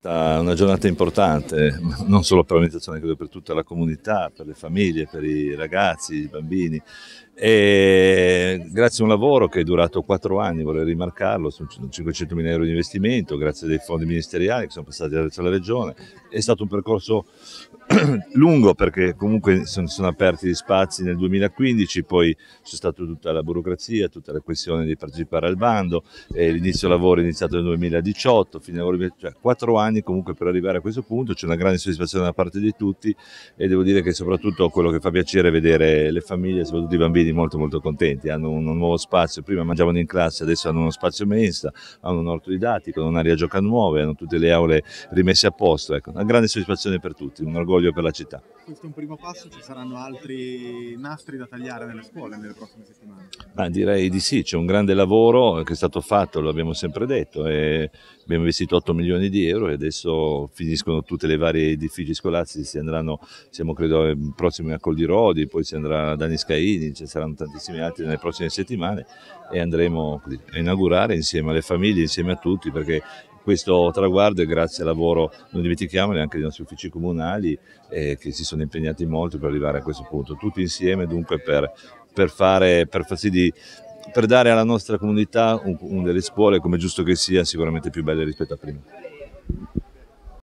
una giornata importante, non solo per l'amministrazione, credo per tutta la comunità, per le famiglie, per i ragazzi, i bambini. E grazie a un lavoro che è durato quattro anni, vorrei rimarcarlo, sono 500 mila euro di investimento, grazie dei fondi ministeriali che sono passati alla Regione, è stato un percorso lungo perché comunque sono, sono aperti gli spazi nel 2015, poi c'è stata tutta la burocrazia, tutta la questione di partecipare al bando, l'inizio lavoro è iniziato nel 2018, fine lavoro, cioè quattro anni comunque per arrivare a questo punto, c'è una grande soddisfazione da parte di tutti e devo dire che soprattutto quello che fa piacere è vedere le famiglie, soprattutto i bambini molto molto contenti, hanno un hanno un nuovo spazio, prima mangiavano in classe, adesso hanno uno spazio mensa, hanno un orto didattico, un'area gioca nuove, hanno tutte le aule rimesse a posto, ecco, una grande soddisfazione per tutti, un orgoglio per la città questo è un primo passo, ci saranno altri nastri da tagliare nelle scuole nelle prossime settimane? Ma direi di sì, c'è un grande lavoro che è stato fatto, lo abbiamo sempre detto, abbiamo investito 8 milioni di euro e adesso finiscono tutte le varie edifici scolastici, si andranno, siamo credo prossimi a Col di Rodi, poi si andrà a Dani Scaini, ci saranno tantissimi altri nelle prossime settimane e andremo a inaugurare insieme alle famiglie, insieme a tutti perché questo traguardo e grazie al lavoro, non dimentichiamolo, anche dei nostri uffici comunali eh, che si sono impegnati molto per arrivare a questo punto, tutti insieme dunque per, per, fare, per far sì di per dare alla nostra comunità un, un delle scuole, come giusto che sia, sicuramente più belle rispetto a prima.